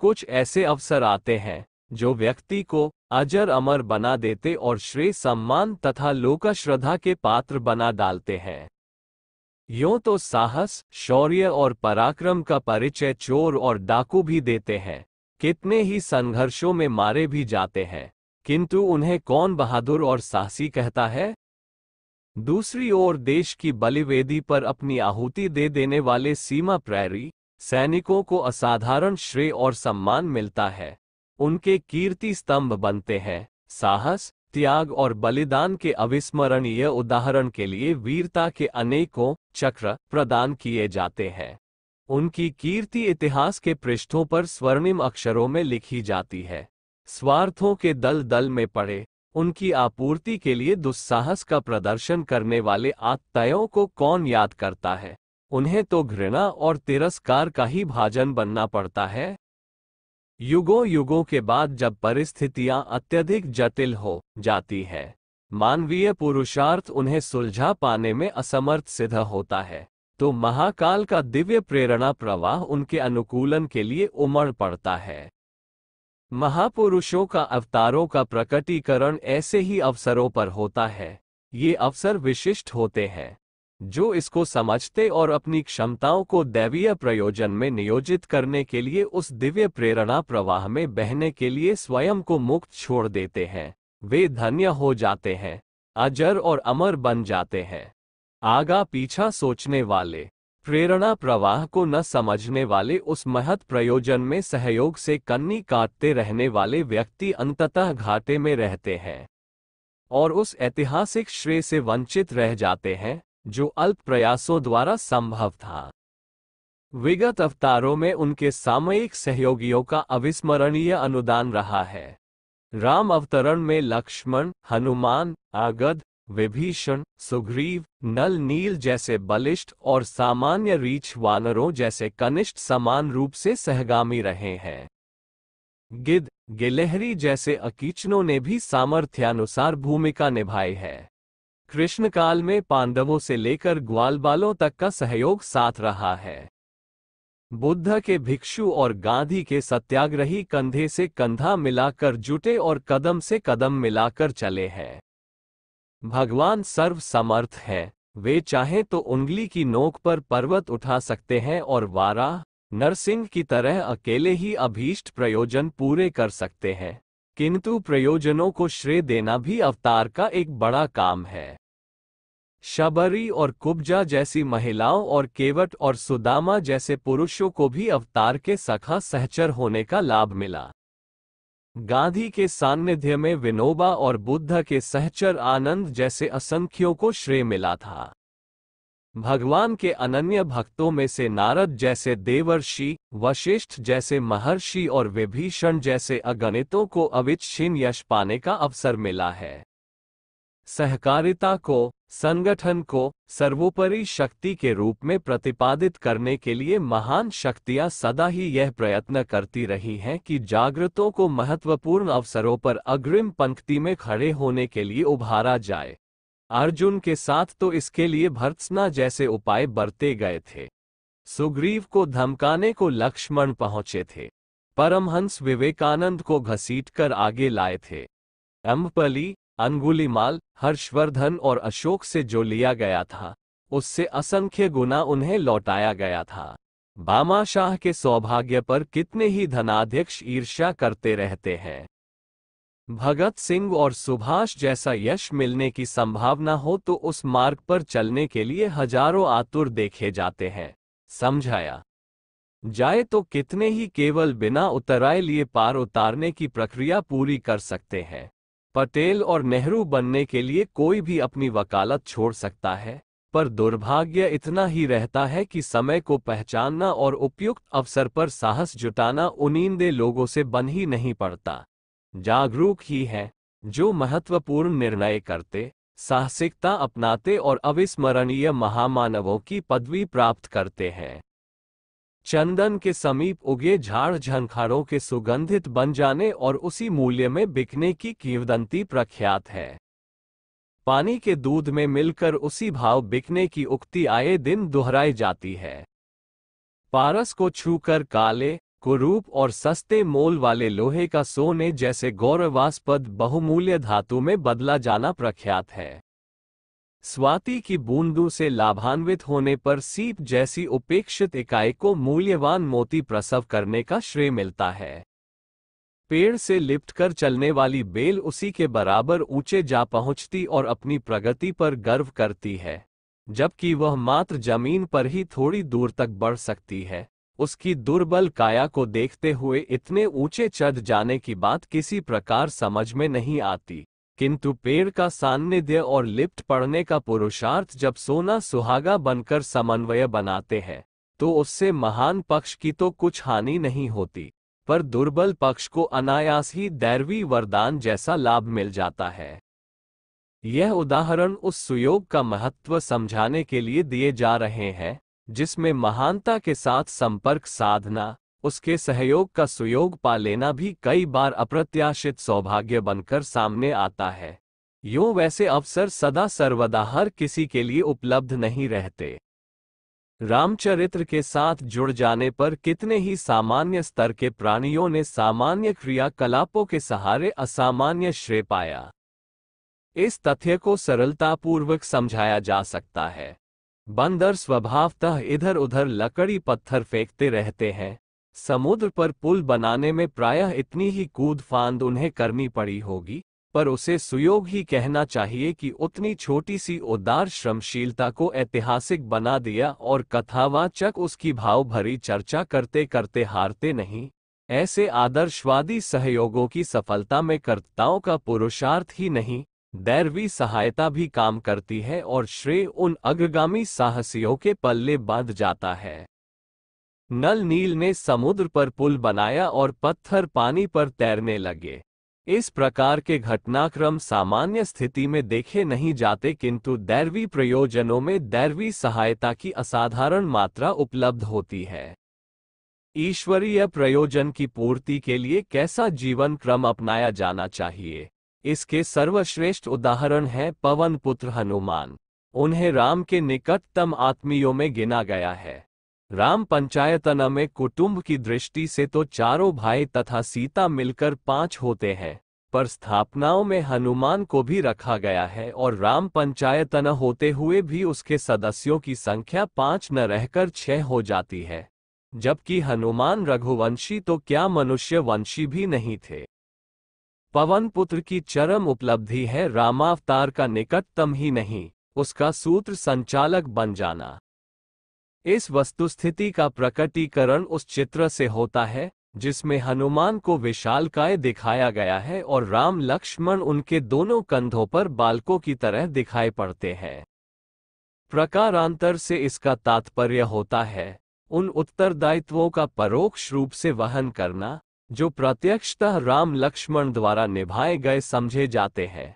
कुछ ऐसे अवसर आते हैं जो व्यक्ति को अजर अमर बना देते और श्रेय सम्मान तथा लोक श्रद्धा के पात्र बना डालते हैं यों तो साहस शौर्य और पराक्रम का परिचय चोर और डाकू भी देते हैं कितने ही संघर्षों में मारे भी जाते हैं किंतु उन्हें कौन बहादुर और साहसी कहता है दूसरी ओर देश की बलिवेदी पर अपनी आहुति दे देने वाले सीमा प्रैरी सैनिकों को असाधारण श्रेय और सम्मान मिलता है उनके कीर्ति स्तंभ बनते हैं साहस त्याग और बलिदान के अविस्मरणीय उदाहरण के लिए वीरता के अनेकों चक्र प्रदान किए जाते हैं उनकी कीर्ति इतिहास के पृष्ठों पर स्वर्णिम अक्षरों में लिखी जाती है स्वार्थों के दल दल में पड़े उनकी आपूर्ति के लिए दुस्साहस का प्रदर्शन करने वाले आत्तयों को कौन याद करता है उन्हें तो घृणा और तिरस्कार का ही भाजन बनना पड़ता है युगों युगों के बाद जब परिस्थितियां अत्यधिक जटिल हो जाती है मानवीय पुरुषार्थ उन्हें सुलझा पाने में असमर्थ सिद्ध होता है तो महाकाल का दिव्य प्रेरणा प्रवाह उनके अनुकूलन के लिए उमड़ पड़ता है महापुरुषों का अवतारों का प्रकटीकरण ऐसे ही अवसरों पर होता है ये अवसर विशिष्ट होते हैं जो इसको समझते और अपनी क्षमताओं को दैवीय प्रयोजन में नियोजित करने के लिए उस दिव्य प्रेरणा प्रवाह में बहने के लिए स्वयं को मुक्त छोड़ देते हैं वे धन्य हो जाते हैं अजर और अमर बन जाते हैं आगा पीछा सोचने वाले प्रेरणा प्रवाह को न समझने वाले उस महत प्रयोजन में सहयोग से कन्नी काटते रहने वाले व्यक्ति अंततः घाटे में रहते हैं और उस ऐतिहासिक श्रेय से वंचित रह जाते हैं जो अल्प प्रयासों द्वारा संभव था विगत अवतारों में उनके सामयिक सहयोगियों का अविस्मरणीय अनुदान रहा है राम अवतरण में लक्ष्मण हनुमान आगद विभीषण सुग्रीव नल नील जैसे बलिष्ठ और सामान्य रीछ वानरों जैसे कनिष्ठ समान रूप से सहगामी रहे हैं गिद गिलहरी जैसे अकीचनों ने भी सामर्थ्यानुसार भूमिका निभाई है कृष्ण काल में पांडवों से लेकर ग्वालबालों तक का सहयोग साथ रहा है बुद्ध के भिक्षु और गांधी के सत्याग्रही कंधे से कंधा मिलाकर जुटे और कदम से कदम मिलाकर चले हैं भगवान सर्व समर्थ हैं वे चाहें तो उंगली की नोक पर पर्वत उठा सकते हैं और वारा नरसिंह की तरह अकेले ही अभीष्ट प्रयोजन पूरे कर सकते हैं किंतु प्रयोजनों को श्रेय देना भी अवतार का एक बड़ा काम है शबरी और कुब्जा जैसी महिलाओं और केवट और सुदामा जैसे पुरुषों को भी अवतार के सखा सहचर होने का लाभ मिला गांधी के सान्निध्य में विनोबा और बुद्ध के सहचर आनंद जैसे असंख्यों को श्रेय मिला था भगवान के अनन्य भक्तों में से नारद जैसे देवर्षि वशिष्ठ जैसे महर्षि और विभीषण जैसे अगणितों को अविच्छिन्न यश पाने का अवसर मिला है सहकारिता को संगठन को सर्वोपरि शक्ति के रूप में प्रतिपादित करने के लिए महान शक्तियां सदा ही यह प्रयत्न करती रही हैं कि जागृतों को महत्वपूर्ण अवसरों पर अग्रिम पंक्ति में खड़े होने के लिए उभारा जाए अर्जुन के साथ तो इसके लिए भर्त्सना जैसे उपाय बरते गए थे सुग्रीव को धमकाने को लक्ष्मण पहुंचे थे परमहंस विवेकानंद को घसीटकर आगे लाए थे अम्बपली अंगुलीमाल हर्षवर्धन और अशोक से जो लिया गया था उससे असंख्य गुना उन्हें लौटाया गया था बामाशाह के सौभाग्य पर कितने ही धनाध्यक्ष ईर्ष्या करते रहते हैं भगत सिंह और सुभाष जैसा यश मिलने की संभावना हो तो उस मार्ग पर चलने के लिए हजारों आतुर देखे जाते हैं समझाया जाए तो कितने ही केवल बिना उतराए लिए पार उतारने की प्रक्रिया पूरी कर सकते हैं पटेल और नेहरू बनने के लिए कोई भी अपनी वकालत छोड़ सकता है पर दुर्भाग्य इतना ही रहता है कि समय को पहचानना और उपयुक्त अवसर पर साहस जुटाना उनींदे लोगों से बन ही नहीं पड़ता जागरूक ही हैं जो महत्वपूर्ण निर्णय करते साहसिकता अपनाते और अविस्मरणीय महामानवों की पदवी प्राप्त करते हैं चंदन के समीप उगे झाड़ झंखारों के सुगंधित बन जाने और उसी मूल्य में बिकने की कीवदंती प्रख्यात है पानी के दूध में मिलकर उसी भाव बिकने की उक्ति आए दिन दोहराई जाती है पारस को छूकर काले कुरूप और सस्ते मोल वाले लोहे का सोने जैसे गौरवास्पद बहुमूल्य धातु में बदला जाना प्रख्यात है स्वाति की बूंदू से लाभान्वित होने पर सीप जैसी उपेक्षित इकाई को मूल्यवान मोती प्रसव करने का श्रेय मिलता है पेड़ से लिपटकर चलने वाली बेल उसी के बराबर ऊंचे जा पहुंचती और अपनी प्रगति पर गर्व करती है जबकि वह मात्र जमीन पर ही थोड़ी दूर तक बढ़ सकती है उसकी दुर्बल काया को देखते हुए इतने ऊंचे चढ़ जाने की बात किसी प्रकार समझ में नहीं आती किंतु पेड़ का सान्निध्य और लिप्त पड़ने का पुरुषार्थ जब सोना सुहागा बनकर समन्वय बनाते हैं तो उससे महान पक्ष की तो कुछ हानि नहीं होती पर दुर्बल पक्ष को अनायास ही दैरवी वरदान जैसा लाभ मिल जाता है यह उदाहरण उस सुयोग का महत्व समझाने के लिए दिए जा रहे हैं जिसमें महानता के साथ संपर्क साधना उसके सहयोग का सुयोग पा लेना भी कई बार अप्रत्याशित सौभाग्य बनकर सामने आता है यो वैसे अवसर सदा सर्वदा हर किसी के लिए उपलब्ध नहीं रहते रामचरित्र के साथ जुड़ जाने पर कितने ही सामान्य स्तर के प्राणियों ने सामान्य क्रियाकलापों के सहारे असामान्य श्रेय पाया इस तथ्य को सरलतापूर्वक समझाया जा सकता है बंदर स्वभावतः इधर उधर लकड़ी पत्थर फेंकते रहते हैं समुद्र पर पुल बनाने में प्रायः इतनी ही कूद फांद उन्हें करनी पड़ी होगी पर उसे सुयोग ही कहना चाहिए कि उतनी छोटी सी उदार श्रमशीलता को ऐतिहासिक बना दिया और कथावाचक उसकी भाव भरी चर्चा करते करते हारते नहीं ऐसे आदर्शवादी सहयोगों की सफलता में कर्ताओं का पुरुषार्थ ही नहीं दैरवी सहायता भी काम करती है और श्रेय उन अग्रगामी साहसियों के पल्ले बांध जाता है नल नील ने समुद्र पर पुल बनाया और पत्थर पानी पर तैरने लगे इस प्रकार के घटनाक्रम सामान्य स्थिति में देखे नहीं जाते किंतु दैरवी प्रयोजनों में दैरवी सहायता की असाधारण मात्रा उपलब्ध होती है ईश्वरीय प्रयोजन की पूर्ति के लिए कैसा जीवन क्रम अपनाया जाना चाहिए इसके सर्वश्रेष्ठ उदाहरण है पवन पुत्र हनुमान उन्हें राम के निकटतम आत्मियों में गिना गया है राम पंचायतन में कुटुंब की दृष्टि से तो चारों भाई तथा सीता मिलकर पांच होते हैं पर स्थापनाओं में हनुमान को भी रखा गया है और राम पंचायतन होते हुए भी उसके सदस्यों की संख्या पांच न रहकर छह हो जाती है जबकि हनुमान रघुवंशी तो क्या मनुष्य वंशी भी नहीं थे पवन पुत्र की चरम उपलब्धि है रामावतार का निकटतम ही नहीं उसका सूत्र संचालक बन जाना इस वस्तुस्थिति का प्रकटीकरण उस चित्र से होता है जिसमें हनुमान को विशालकाय दिखाया गया है और राम लक्ष्मण उनके दोनों कंधों पर बालकों की तरह दिखाई पड़ते हैं प्रकारांतर से इसका तात्पर्य होता है उन उत्तरदायित्वों का परोक्ष रूप से वहन करना जो प्रत्यक्षतः राम लक्ष्मण द्वारा निभाए गए समझे जाते हैं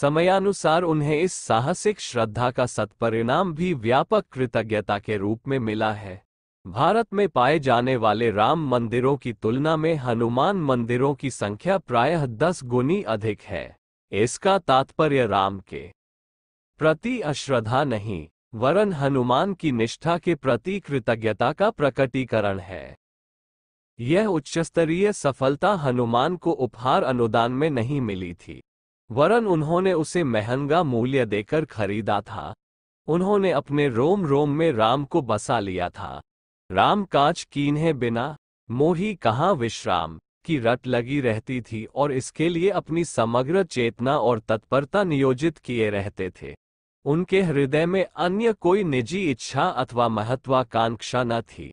समयानुसार उन्हें इस साहसिक श्रद्धा का सत्परिणाम भी व्यापक कृतज्ञता के रूप में मिला है भारत में पाए जाने वाले राम मंदिरों की तुलना में हनुमान मंदिरों की संख्या प्रायः दस गुनी अधिक है इसका तात्पर्य राम के प्रति अश्रद्धा नहीं वरन हनुमान की निष्ठा के प्रति कृतज्ञता का प्रकटीकरण है यह उच्चस्तरीय सफलता हनुमान को उपहार अनुदान में नहीं मिली थी वरन उन्होंने उसे महंगा मूल्य देकर खरीदा था उन्होंने अपने रोम रोम में राम को बसा लिया था राम कांच कीन्हे बिना मोही कहाँ विश्राम की रट लगी रहती थी और इसके लिए अपनी समग्र चेतना और तत्परता नियोजित किए रहते थे उनके हृदय में अन्य कोई निजी इच्छा अथवा महत्वाकांक्षा न थी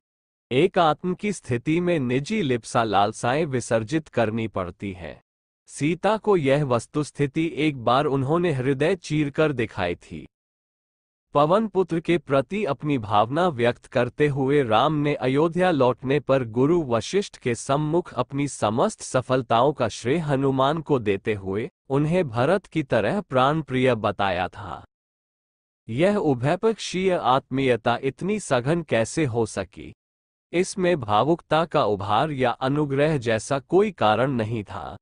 एक आत्म की स्थिति में निजी लिप्सा लालसाएं विसर्जित करनी पड़ती हैं सीता को यह वस्तुस्थिति एक बार उन्होंने हृदय चीरकर दिखाई थी पवन पुत्र के प्रति अपनी भावना व्यक्त करते हुए राम ने अयोध्या लौटने पर गुरु वशिष्ठ के सम्मुख अपनी समस्त सफलताओं का श्रेय हनुमान को देते हुए उन्हें भरत की तरह प्राण प्रिय बताया था यह उभयपक्षीय आत्मीयता इतनी सघन कैसे हो सकी इसमें भावुकता का उभार या अनुग्रह जैसा कोई कारण नहीं था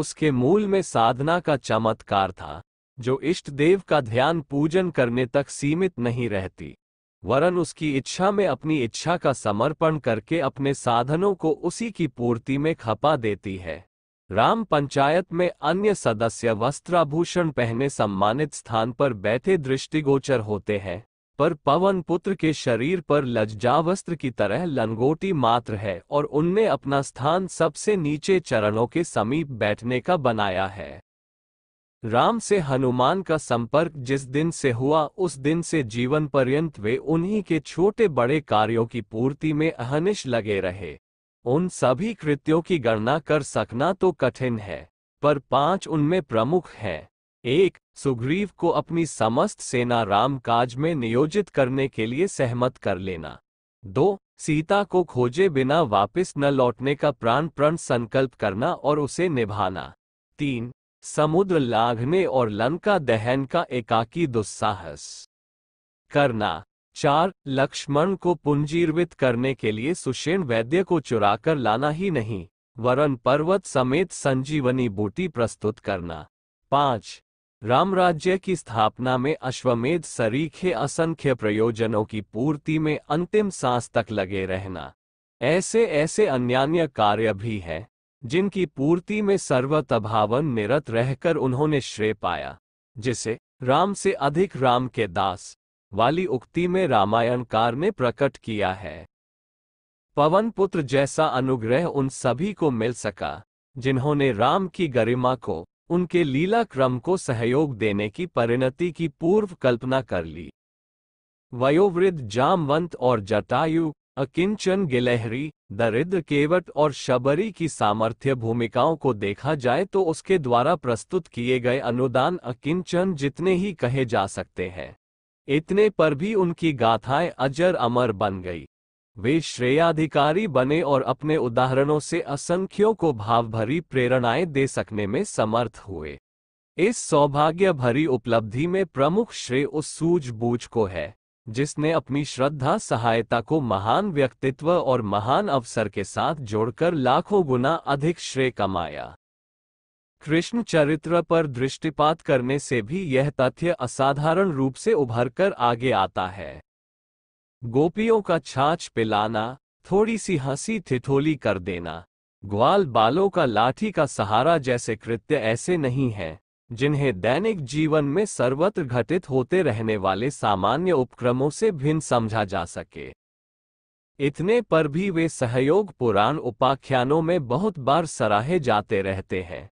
उसके मूल में साधना का चमत्कार था जो इष्ट देव का ध्यान पूजन करने तक सीमित नहीं रहती वरन उसकी इच्छा में अपनी इच्छा का समर्पण करके अपने साधनों को उसी की पूर्ति में खपा देती है राम पंचायत में अन्य सदस्य वस्त्राभूषण पहने सम्मानित स्थान पर बैठे दृष्टिगोचर होते हैं पर पवन पुत्र के शरीर पर लज्जावस्त्र की तरह लंगोटी मात्र है और उनने अपना स्थान सबसे नीचे चरणों के समीप बैठने का बनाया है राम से हनुमान का संपर्क जिस दिन से हुआ उस दिन से जीवन पर्यंत वे उन्हीं के छोटे बड़े कार्यों की पूर्ति में अहनिश लगे रहे उन सभी कृत्यों की गणना कर सकना तो कठिन है पर पांच उनमें प्रमुख हैं एक सुग्रीव को अपनी समस्त सेना राम काज में नियोजित करने के लिए सहमत कर लेना दो सीता को खोजे बिना वापस न लौटने का प्राण प्रण संकल्प करना और उसे निभाना तीन समुद्र लाघने और लंका दहन का एकाकी दुस्साहस करना चार लक्ष्मण को पुंजीर्वित करने के लिए सुषेण वैद्य को चुराकर लाना ही नहीं वरन पर्वत समेत संजीवनी बूटी प्रस्तुत करना पांच रामराज्य की स्थापना में अश्वमेध सरीखे असंख्य प्रयोजनों की पूर्ति में अंतिम सांस तक लगे रहना ऐसे ऐसे अन्यान्य कार्य भी हैं जिनकी पूर्ति में सर्वतभावन निरत रहकर उन्होंने श्रेय पाया जिसे राम से अधिक राम के दास वाली उक्ति में रामायणकार ने प्रकट किया है पवन पुत्र जैसा अनुग्रह उन सभी को मिल सका जिन्होंने राम की गरिमा को उनके लीला क्रम को सहयोग देने की परिणति की पूर्व कल्पना कर ली वयोवृद्ध जामवंत और जटायु अकिंचन गिलहरी दरिद्र केवट और शबरी की सामर्थ्य भूमिकाओं को देखा जाए तो उसके द्वारा प्रस्तुत किए गए अनुदान अकिंचन जितने ही कहे जा सकते हैं इतने पर भी उनकी गाथाएं अजर अमर बन गई वे श्रेयाधिकारी बने और अपने उदाहरणों से असंख्यों को भावभरी प्रेरणाएं दे सकने में समर्थ हुए इस सौभाग्य भरी उपलब्धि में प्रमुख श्रेय उस सूझबूझ को है जिसने अपनी श्रद्धा सहायता को महान व्यक्तित्व और महान अवसर के साथ जोड़कर लाखों गुना अधिक श्रेय कमाया कृष्ण चरित्र पर दृष्टिपात करने से भी यह तथ्य असाधारण रूप से उभर कर आगे आता है गोपियों का छाछ पिलाना थोड़ी सी हंसी थिथोली कर देना ग्वाल बालों का लाठी का सहारा जैसे कृत्य ऐसे नहीं हैं जिन्हें दैनिक जीवन में सर्वत्र घटित होते रहने वाले सामान्य उपक्रमों से भिन्न समझा जा सके इतने पर भी वे सहयोग पुराण उपाख्यानों में बहुत बार सराहे जाते रहते हैं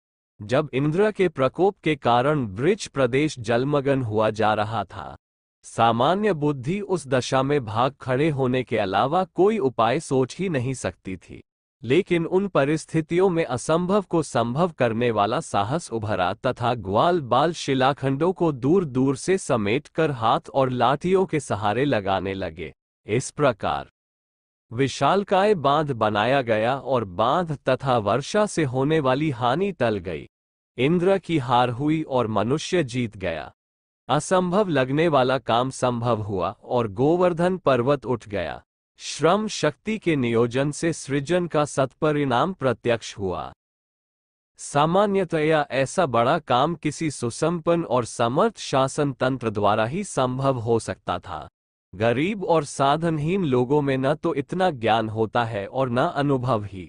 जब इंद्र के प्रकोप के कारण ब्रिज प्रदेश जलमग्न हुआ जा रहा था सामान्य बुद्धि उस दशा में भाग खड़े होने के अलावा कोई उपाय सोच ही नहीं सकती थी लेकिन उन परिस्थितियों में असंभव को संभव करने वाला साहस उभरा तथा ग्वाल बाल शिलाखंडों को दूर दूर से समेट कर हाथ और लाठियों के सहारे लगाने लगे इस प्रकार विशालकाय बांध बनाया गया और बांध तथा वर्षा से होने वाली हानि टल गई इंद्र की हार हुई और मनुष्य जीत गया असंभव लगने वाला काम संभव हुआ और गोवर्धन पर्वत उठ गया श्रम शक्ति के नियोजन से सृजन का सत्परिणाम प्रत्यक्ष हुआ सामान्यतया ऐसा बड़ा काम किसी सुसंपन्न और समर्थ शासन तंत्र द्वारा ही संभव हो सकता था गरीब और साधनहीन लोगों में न तो इतना ज्ञान होता है और न अनुभव ही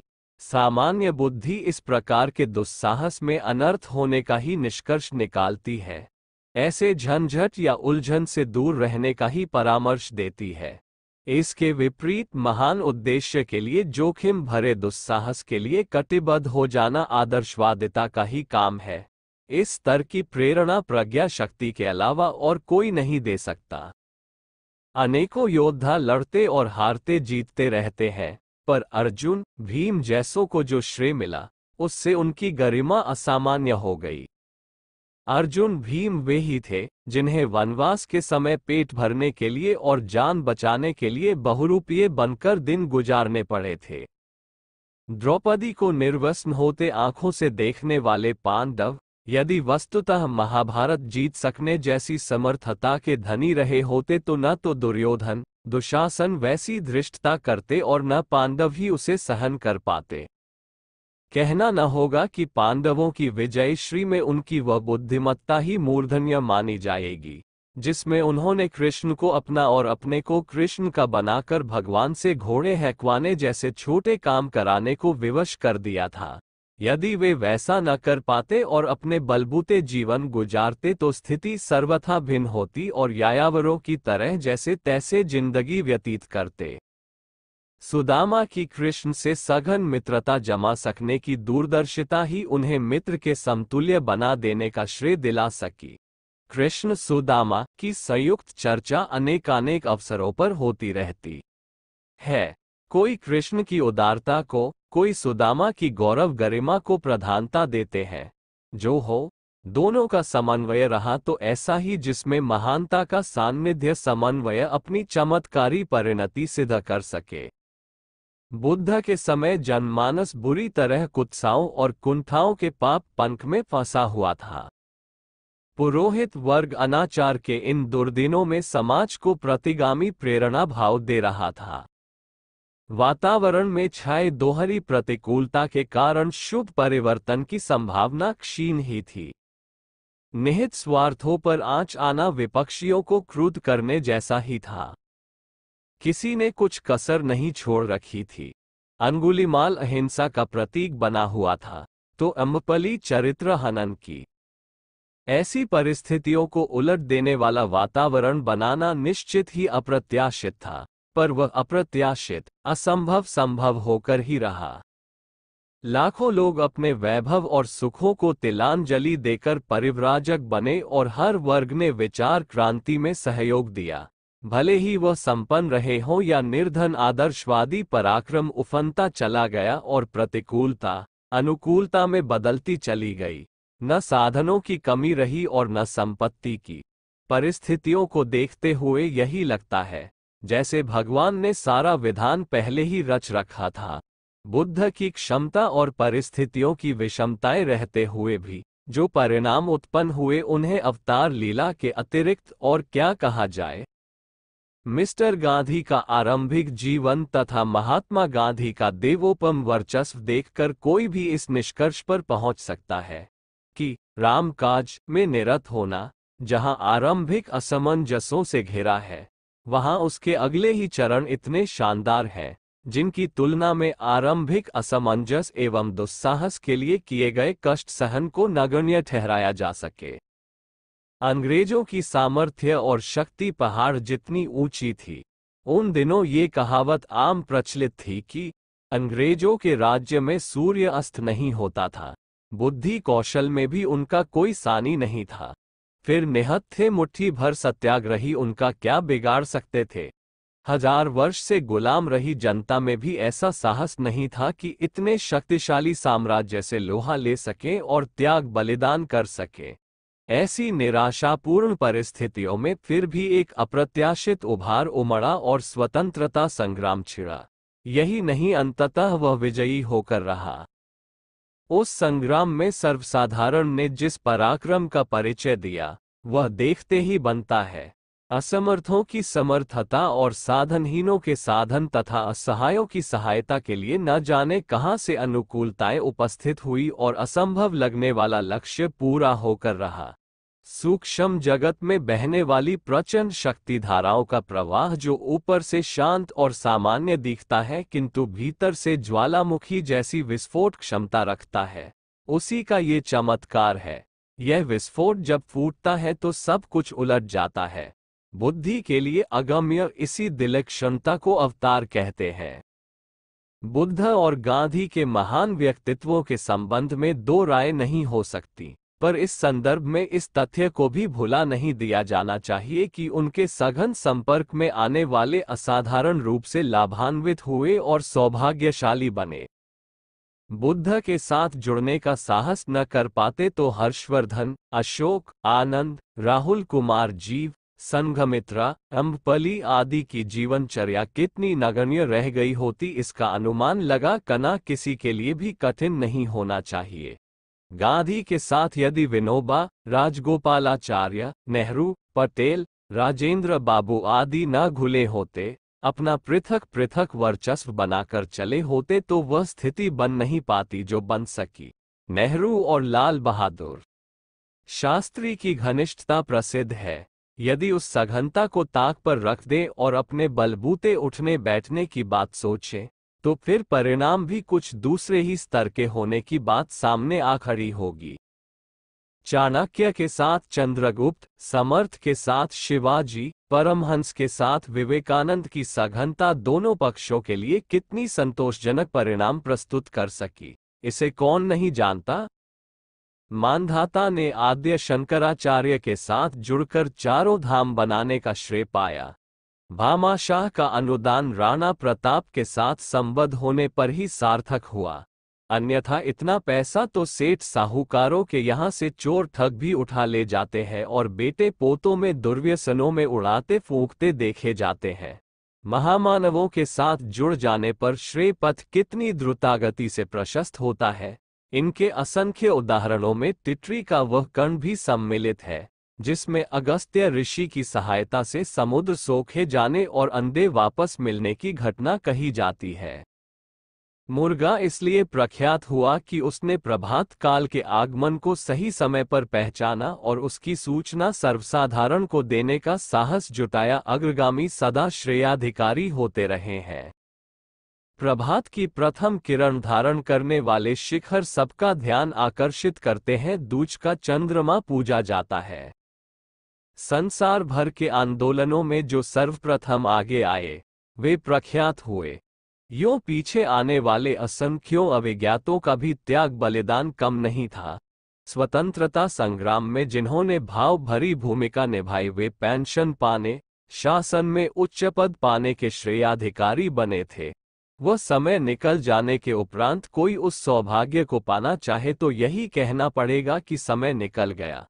सामान्य बुद्धि इस प्रकार के दुस्साहस में अनर्थ होने का ही निष्कर्ष निकालती है ऐसे झंझट या उलझन से दूर रहने का ही परामर्श देती है इसके विपरीत महान उद्देश्य के लिए जोखिम भरे दुस्साहस के लिए कटिबद्ध हो जाना आदर्शवादिता का ही काम है इस स्तर की प्रेरणा प्रज्ञा शक्ति के अलावा और कोई नहीं दे सकता अनेकों योद्धा लड़ते और हारते जीतते रहते हैं पर अर्जुन भीम जैसों को जो श्रेय मिला उससे उनकी गरिमा असामान्य हो गई अर्जुन भीम वे ही थे जिन्हें वनवास के समय पेट भरने के लिए और जान बचाने के लिए बहुरूपीय बनकर दिन गुजारने पड़े थे द्रौपदी को निर्वस्न होते आंखों से देखने वाले पांडव यदि वस्तुतः महाभारत जीत सकने जैसी समर्थता के धनी रहे होते तो न तो दुर्योधन दुशासन वैसी धृष्टता करते और न पांडव ही उसे सहन कर पाते कहना न होगा कि पांडवों की विजय श्री में उनकी वह बुद्धिमत्ता ही मूर्धन्य मानी जाएगी जिसमें उन्होंने कृष्ण को अपना और अपने को कृष्ण का बनाकर भगवान से घोड़े हैकवाने जैसे छोटे काम कराने को विवश कर दिया था यदि वे वैसा न कर पाते और अपने बलबूते जीवन गुजारते तो स्थिति सर्वथा भिन्न होती और यायावरों की तरह जैसे तैसे जिंदगी व्यतीत करते सुदामा की कृष्ण से सघन मित्रता जमा सकने की दूरदर्शिता ही उन्हें मित्र के समतुल्य बना देने का श्रेय दिला सकी कृष्ण सुदामा की संयुक्त चर्चा अनेकानेक अवसरों पर होती रहती है कोई कृष्ण की उदारता को कोई सुदामा की गौरव गरिमा को प्रधानता देते हैं जो हो दोनों का समन्वय रहा तो ऐसा ही जिसमें महानता का सान्निध्य समन्वय अपनी चमत्कारी परिणति सिद्ध कर सके बुद्ध के समय जनमानस बुरी तरह कुत्साओं और कुंठाओं के पाप पंख में फंसा हुआ था पुरोहित वर्ग अनाचार के इन दुर्दिनों में समाज को प्रतिगामी प्रेरणा भाव दे रहा था वातावरण में छाए दोहरी प्रतिकूलता के कारण शुभ परिवर्तन की संभावना क्षीण ही थी निहित स्वार्थों पर आंच आना विपक्षियों को क्रूद करने जैसा ही था किसी ने कुछ कसर नहीं छोड़ रखी थी अंगुलीमाल अहिंसा का प्रतीक बना हुआ था तो अम्बपली चरित्र हनन की ऐसी परिस्थितियों को उलट देने वाला वातावरण बनाना निश्चित ही अप्रत्याशित था पर वह अप्रत्याशित असंभव संभव होकर ही रहा लाखों लोग अपने वैभव और सुखों को तिलांजलि देकर परिव्राजक बने और हर वर्ग ने विचार क्रांति में सहयोग दिया भले ही वह संपन्न रहे हों या निर्धन आदर्शवादी पराक्रम उफनता चला गया और प्रतिकूलता अनुकूलता में बदलती चली गई न साधनों की कमी रही और न संपत्ति की परिस्थितियों को देखते हुए यही लगता है जैसे भगवान ने सारा विधान पहले ही रच रखा था बुद्ध की क्षमता और परिस्थितियों की विषमताएं रहते हुए भी जो परिणाम उत्पन्न हुए उन्हें अवतार लीला के अतिरिक्त और क्या कहा जाए मिस्टर गांधी का आरंभिक जीवन तथा महात्मा गांधी का देवोपम वर्चस्व देखकर कोई भी इस निष्कर्ष पर पहुंच सकता है कि रामकाज में निरत होना जहां आरंभिक असमंजसों से घिरा है वहां उसके अगले ही चरण इतने शानदार हैं जिनकी तुलना में आरंभिक असमंजस एवं दुस्साहस के लिए किए गए कष्ट सहन को नगण्य ठहराया जा सके अंग्रेजों की सामर्थ्य और शक्ति पहाड़ जितनी ऊंची थी उन दिनों ये कहावत आम प्रचलित थी कि अंग्रेजों के राज्य में सूर्य अस्त नहीं होता था बुद्धि कौशल में भी उनका कोई सानी नहीं था फिर निहत्थे मुट्ठी भर सत्याग्रही उनका क्या बिगाड़ सकते थे हजार वर्ष से गुलाम रही जनता में भी ऐसा साहस नहीं था कि इतने शक्तिशाली साम्राज्य से लोहा ले सकें और त्याग बलिदान कर सकें ऐसी निराशापूर्ण परिस्थितियों में फिर भी एक अप्रत्याशित उभार उमड़ा और स्वतंत्रता संग्राम छिड़ा यही नहीं अंततः वह विजयी होकर रहा उस संग्राम में सर्वसाधारण ने जिस पराक्रम का परिचय दिया वह देखते ही बनता है असमर्थों की समर्थता और साधनहीनों के साधन तथा असहायों की सहायता के लिए न जाने कहां से अनुकूलताएं उपस्थित हुई और असंभव लगने वाला लक्ष्य पूरा होकर रहा सूक्ष्म जगत में बहने वाली प्रचंड शक्ति धाराओं का प्रवाह जो ऊपर से शांत और सामान्य दिखता है किंतु भीतर से ज्वालामुखी जैसी विस्फोट क्षमता रखता है उसी का ये चमत्कार है यह विस्फोट जब फूटता है तो सब कुछ उलट जाता है बुद्धि के लिए अगम्य इसी दिलक्षणता को अवतार कहते हैं बुद्ध और गांधी के महान व्यक्तित्वों के संबंध में दो राय नहीं हो सकती पर इस संदर्भ में इस तथ्य को भी भुला नहीं दिया जाना चाहिए कि उनके सघन संपर्क में आने वाले असाधारण रूप से लाभान्वित हुए और सौभाग्यशाली बने बुद्ध के साथ जुड़ने का साहस न कर पाते तो हर्षवर्धन अशोक आनंद राहुल कुमार जीव संघमित्रा अम्बपली आदि की जीवनचर्या कितनी नगण्य रह गई होती इसका अनुमान लगा कना किसी के लिए भी कठिन नहीं होना चाहिए गांधी के साथ यदि विनोबा राजगोपालाचार्य नेहरू पटेल राजेंद्र बाबू आदि न घुले होते अपना पृथक पृथक वर्चस्व बनाकर चले होते तो वह स्थिति बन नहीं पाती जो बन सकी नेहरू और लाल बहादुर शास्त्री की घनिष्ठता प्रसिद्ध है यदि उस सघनता को ताक पर रख दें और अपने बलबूते उठने बैठने की बात सोचें तो फिर परिणाम भी कुछ दूसरे ही स्तर के होने की बात सामने आ खड़ी होगी चाणक्य के साथ चंद्रगुप्त समर्थ के साथ शिवाजी परमहंस के साथ विवेकानंद की सघनता दोनों पक्षों के लिए कितनी संतोषजनक परिणाम प्रस्तुत कर सकी इसे कौन नहीं जानता मानधाता ने आद्य शंकराचार्य के साथ जुड़कर चारों धाम बनाने का श्रेय पाया भामा शाह का अनुदान राणा प्रताप के साथ संबद्ध होने पर ही सार्थक हुआ अन्यथा इतना पैसा तो सेठ साहूकारों के यहाँ से चोर ठग भी उठा ले जाते हैं और बेटे पोतों में दुर्व्यसनों में उड़ाते फूंकते देखे जाते हैं महामानवों के साथ जुड़ जाने पर श्रेय पथ कितनी द्रुतागति से प्रशस्त होता है इनके असंख्य उदाहरणों में टिटरी का वह कण भी सम्मिलित है जिसमें अगस्त्य ऋषि की सहायता से समुद्र सोखे जाने और अंधे वापस मिलने की घटना कही जाती है मुर्गा इसलिए प्रख्यात हुआ कि उसने प्रभात काल के आगमन को सही समय पर पहचाना और उसकी सूचना सर्वसाधारण को देने का साहस जुटाया अग्रगामी सदा श्रेयाधिकारी होते रहे हैं प्रभात की प्रथम किरण धारण करने वाले शिखर सबका ध्यान आकर्षित करते हैं दूज का चंद्रमा पूजा जाता है संसार भर के आंदोलनों में जो सर्वप्रथम आगे आए वे प्रख्यात हुए यो पीछे आने वाले असंख्यों अविज्ञातों का भी त्याग बलिदान कम नहीं था स्वतंत्रता संग्राम में जिन्होंने भाव भरी भूमिका निभाई वे पेंशन पाने शासन में उच्च पद पाने के श्रेयाधिकारी बने थे वह समय निकल जाने के उपरांत कोई उस सौभाग्य को पाना चाहे तो यही कहना पड़ेगा कि समय निकल गया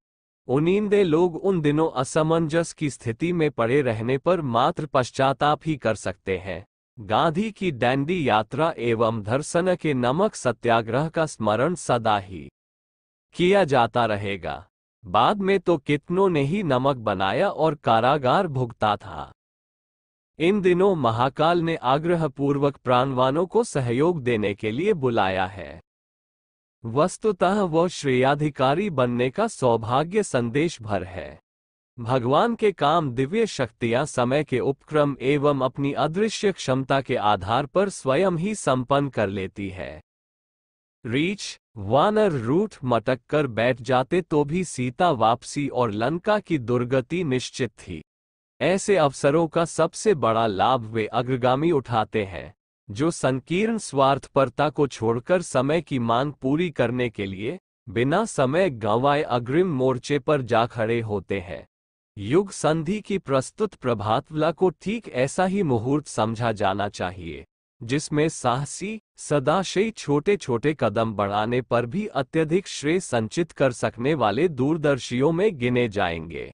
उनींदे लोग उन दिनों असमंजस की स्थिति में पड़े रहने पर मात्र पश्चाताप ही कर सकते हैं गांधी की डैंडी यात्रा एवं धर्सन के नमक सत्याग्रह का स्मरण सदा ही किया जाता रहेगा बाद में तो कितनों ने ही नमक बनाया और कारागार भुगता था इन दिनों महाकाल ने आग्रहपूर्वक प्राणवानों को सहयोग देने के लिए बुलाया है वस्तुतः वो श्रेयाधिकारी बनने का सौभाग्य संदेश भर है भगवान के काम दिव्य शक्तियां समय के उपक्रम एवं अपनी अदृश्य क्षमता के आधार पर स्वयं ही संपन्न कर लेती है रीच वानर रूट मटक कर बैठ जाते तो भी सीता वापसी और लंका की दुर्गति निश्चित थी ऐसे अवसरों का सबसे बड़ा लाभ वे अग्रगामी उठाते हैं जो संकीर्ण स्वार्थपरता को छोड़कर समय की मांग पूरी करने के लिए बिना समय गंवाए अग्रिम मोर्चे पर जा खड़े होते हैं युग संधि की प्रस्तुत प्रभातवला को ठीक ऐसा ही मुहूर्त समझा जाना चाहिए जिसमें साहसी सदाशयी छोटे छोटे कदम बढ़ाने पर भी अत्यधिक श्रेय संचित कर सकने वाले दूरदर्शियों में गिने जाएंगे